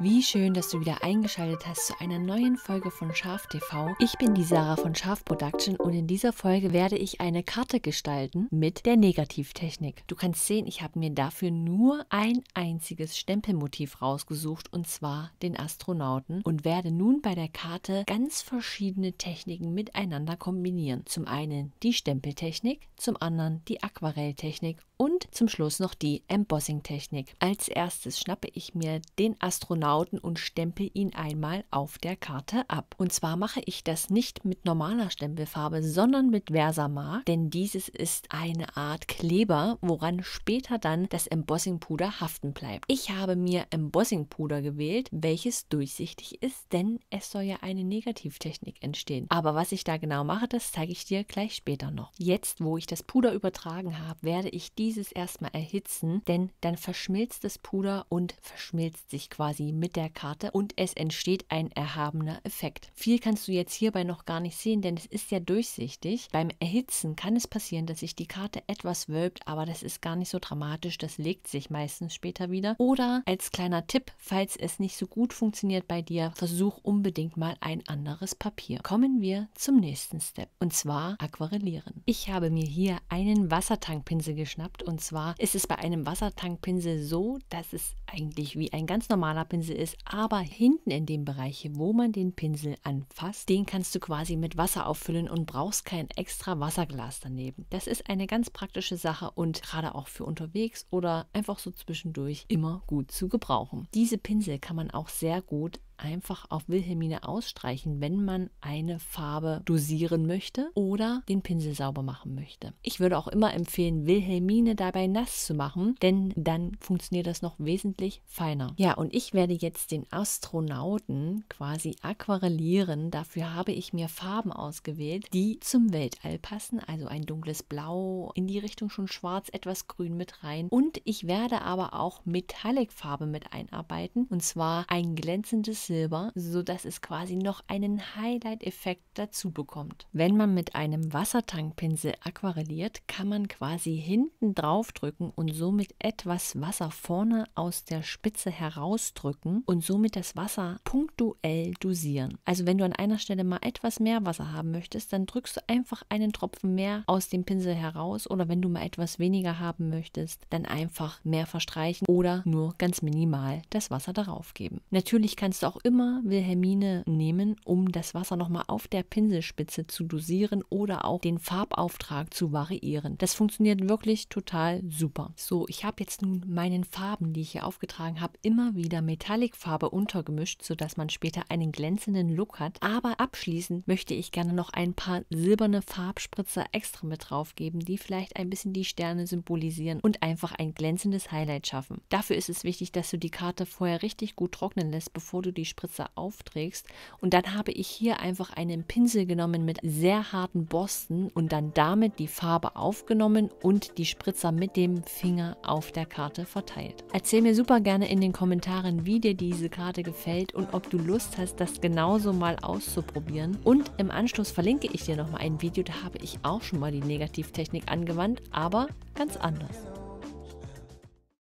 Wie schön, dass du wieder eingeschaltet hast zu einer neuen Folge von Schaf TV. Ich bin die Sarah von Schaf Production und in dieser Folge werde ich eine Karte gestalten mit der Negativtechnik. Du kannst sehen, ich habe mir dafür nur ein einziges Stempelmotiv rausgesucht und zwar den Astronauten und werde nun bei der Karte ganz verschiedene Techniken miteinander kombinieren. Zum einen die Stempeltechnik, zum anderen die Aquarelltechnik und zum Schluss noch die Embossing-Technik. Als erstes schnappe ich mir den Astronauten und stempel ihn einmal auf der Karte ab. Und zwar mache ich das nicht mit normaler Stempelfarbe, sondern mit Versamar, denn dieses ist eine Art Kleber, woran später dann das Embossing-Puder haften bleibt. Ich habe mir Embossing-Puder gewählt, welches durchsichtig ist, denn es soll ja eine Negativtechnik entstehen. Aber was ich da genau mache, das zeige ich dir gleich später noch. Jetzt, wo ich das Puder übertragen habe, werde ich diese dieses erstmal erhitzen, denn dann verschmilzt das Puder und verschmilzt sich quasi mit der Karte und es entsteht ein erhabener Effekt. Viel kannst du jetzt hierbei noch gar nicht sehen, denn es ist ja durchsichtig. Beim Erhitzen kann es passieren, dass sich die Karte etwas wölbt, aber das ist gar nicht so dramatisch, das legt sich meistens später wieder. Oder als kleiner Tipp, falls es nicht so gut funktioniert bei dir, versuch unbedingt mal ein anderes Papier. Kommen wir zum nächsten Step und zwar Aquarellieren. Ich habe mir hier einen Wassertankpinsel geschnappt habt. Und zwar ist es bei einem Wassertankpinsel so, dass es eigentlich wie ein ganz normaler Pinsel ist, aber hinten in dem Bereich, wo man den Pinsel anfasst, den kannst du quasi mit Wasser auffüllen und brauchst kein extra Wasserglas daneben. Das ist eine ganz praktische Sache und gerade auch für unterwegs oder einfach so zwischendurch immer gut zu gebrauchen. Diese Pinsel kann man auch sehr gut einfach auf Wilhelmine ausstreichen, wenn man eine Farbe dosieren möchte oder den Pinsel sauber machen möchte. Ich würde auch immer empfehlen, Wilhelmine dabei nass zu machen, denn dann funktioniert das noch wesentlich feiner. Ja, und ich werde jetzt den Astronauten quasi aquarellieren. Dafür habe ich mir Farben ausgewählt, die zum Weltall passen, also ein dunkles Blau, in die Richtung schon schwarz, etwas grün mit rein. Und ich werde aber auch Metallic-Farbe mit einarbeiten, und zwar ein glänzendes Silber, sodass es quasi noch einen Highlight-Effekt dazu bekommt. Wenn man mit einem Wassertankpinsel aquarelliert, kann man quasi hinten drauf drücken und somit etwas Wasser vorne aus der Spitze herausdrücken und somit das Wasser punktuell dosieren. Also wenn du an einer Stelle mal etwas mehr Wasser haben möchtest, dann drückst du einfach einen Tropfen mehr aus dem Pinsel heraus oder wenn du mal etwas weniger haben möchtest, dann einfach mehr verstreichen oder nur ganz minimal das Wasser darauf geben. Natürlich kannst du auch auch immer Wilhelmine nehmen, um das Wasser nochmal auf der Pinselspitze zu dosieren oder auch den Farbauftrag zu variieren. Das funktioniert wirklich total super. So, ich habe jetzt nun meinen Farben, die ich hier aufgetragen habe, immer wieder Metallic-Farbe untergemischt, sodass man später einen glänzenden Look hat. Aber abschließend möchte ich gerne noch ein paar silberne Farbspritzer extra mit drauf geben, die vielleicht ein bisschen die Sterne symbolisieren und einfach ein glänzendes Highlight schaffen. Dafür ist es wichtig, dass du die Karte vorher richtig gut trocknen lässt, bevor du die die Spritze aufträgst. Und dann habe ich hier einfach einen Pinsel genommen mit sehr harten Borsten und dann damit die Farbe aufgenommen und die Spritzer mit dem Finger auf der Karte verteilt. Erzähl mir super gerne in den Kommentaren, wie dir diese Karte gefällt und ob du Lust hast, das genauso mal auszuprobieren. Und im Anschluss verlinke ich dir nochmal ein Video, da habe ich auch schon mal die Negativtechnik angewandt, aber ganz anders.